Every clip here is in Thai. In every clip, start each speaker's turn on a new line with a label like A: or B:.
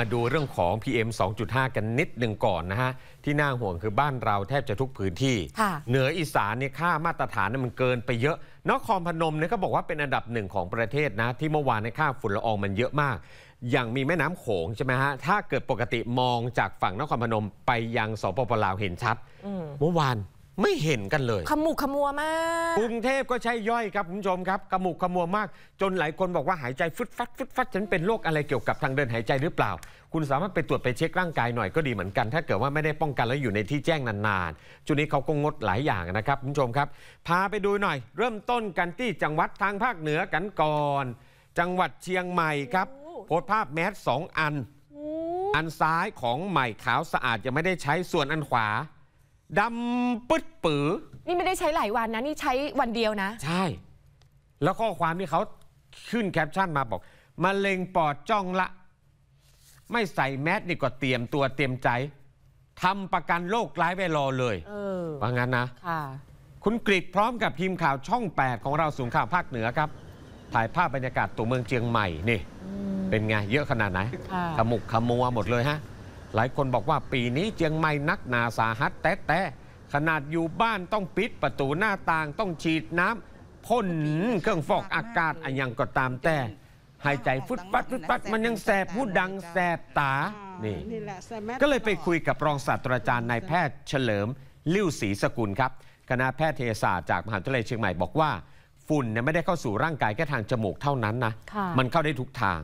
A: มาดูเรื่องของ PM 2.5 กันนิดหนึ่งก่อนนะฮะ ที่น่าห่วงคือบ้านเราแทบจะทุกพื้นที่ เหนืออีสานเนี่ยค่ามาตรฐานมันเกินไปเยอะนครพนมเนี่ยเขาบอกว่าเป็นอันดับหนึ่งของประเทศนะที่เมื่อวานในค่าฝุ่นละอองมันเยอะมาก อย่างมีแม่น้ำโขงใช่ไหมฮะ ถ้าเกิดปกติมองจากฝั่งนครพนมไปยังสปปลาวเห็นชัด เมื่อวานไม่เห็นกันเลย ขมุกขมัวมาก กรุงเทพก็ใช่ย่อยครับคุณผู้ชมครับขมุกขมัวมาก จนหลายคนบอกว่าหายใจฟึดฟัดฟึดฟัดฉันเป็นโรคอะไรเกี่ยวกับทางเดินหายใจหรือเปล่า คุณสามารถไปตรวจไปเช็คร่างกายหน่อยก็ดีเหมือนกัน ถ้าเกิดว่าไม่ได้ป้องกันแล้วอยู่ในที่แจ้งนานๆจุดนี้เขาก็งดหลายอย่างนะครับคุณผู้ชมครับพาไปดูหน่อย เริ่มต้นกันที่จังหวัดทางภาคเหนือกันก่อน จังหวัดเชียงใหม่ครับโพสต์ภาพแมสสองอัน อันซ้ายของใหม่ขาวสะอาด ยังไม่ได้ใช้ส่วนอันขวาดำปึ๊ดปือนี่ไม่ได้ใช้หลายวันนะ นี่ใช้วันเดียวนะ ใช่ แล้วข้อความที่เขาขึ้นแคปชั่นมาบอก มะเร็งปอดจ้องละ ไม่ใส่แมสนี่ก็เตรียมตัวเตรียมใจ ทำประกันโรคร้ายไว้รอเลย เออว่างั้นนะ ค่ะ คุณกริดพร้อมกับทีมข่าวช่อง 8 ของเราสูงข่าวภาคเหนือครับ ถ่ายภาพบรรยากาศตัวเมืองเชียงใหม่นี่ เป็นไงเยอะขนาดไหนขมุกขมัวหมดเลยฮะหลายคนบอกว่าปีนี้เจียงใหม่นักหนาสาหัส แต่แต่ขนาดอยู่บ้านต้องปิดประตูหน้าต่าง ต้องฉีดน้ำพ่นเครื่องฟอกอากาศอันยังก็ตามแต่ หายใจฟุดปัดฟุดปัดมันยังแสบพูดดัง แสบตา นี่ก็เลยไปคุยกับรองศาสตราจารย์นายแพทย์เฉลิม ลิ้วศรีสกุลครับคณะแพทยศาสตร์จากมหาวิทยาลัยเชียงใหม่บอกว่าฝุ่นเนี่ยไม่ได้เข้าสู่ร่างกายแค่ทางจมูกเท่านั้นนะมันเข้าได้ทุกทาง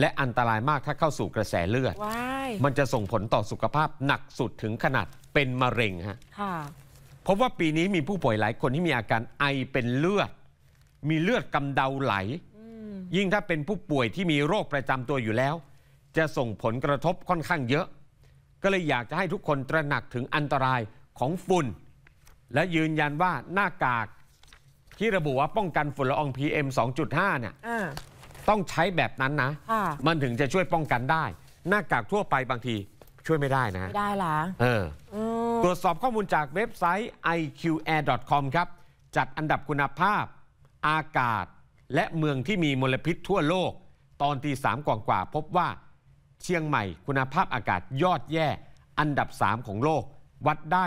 A: และอันตรายมากถ้าเข้าสู่กระแสเลือด Why? มันจะส่งผลต่อสุขภาพหนักสุดถึงขนาดเป็นมะเร็งฮะพบว่าปีนี้มีผู้ป่วยหลายคนที่มีอาการไอเป็นเลือด มีเลือดกำเดาไหล ยิ่งถ้าเป็นผู้ป่วยที่มีโรคประจำตัวอยู่แล้ว จะส่งผลกระทบค่อนข้างเยอะ ก็เลยอยากจะให้ทุกคนตระหนักถึงอันตรายของฝุ่น และยืนยันว่าหน้ากาก ที่ระบุว่าป้องกันฝุ่นละออง PM 2.5 เนี่ยต้องใช้แบบนั้นนะ มันถึงจะช่วยป้องกันได้ หน้ากากทั่วไปบางทีช่วยไม่ได้นะไม่ได้ละเออตรวจสอบข้อมูลจากเว็บไซต์ iqair.com ครับ จัดอันดับคุณภาพอากาศและเมืองที่มีมลพิษทั่วโลก ตอนตีสามกว่า พบว่า เชียงใหม่คุณภาพอากาศยอดแย่ อันดับ 3 ของโลก วัดได้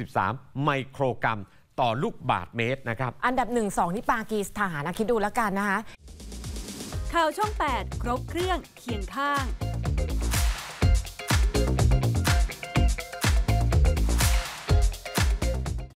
A: 173 ไมโครกรัม ต่อลูกบาทเมตรนะครับ อันดับ1 2นี่ปากีสถานนะคิดดูแล้วกันนะคะข่าวช่อง 8 ครบเครื่องเคียงข้าง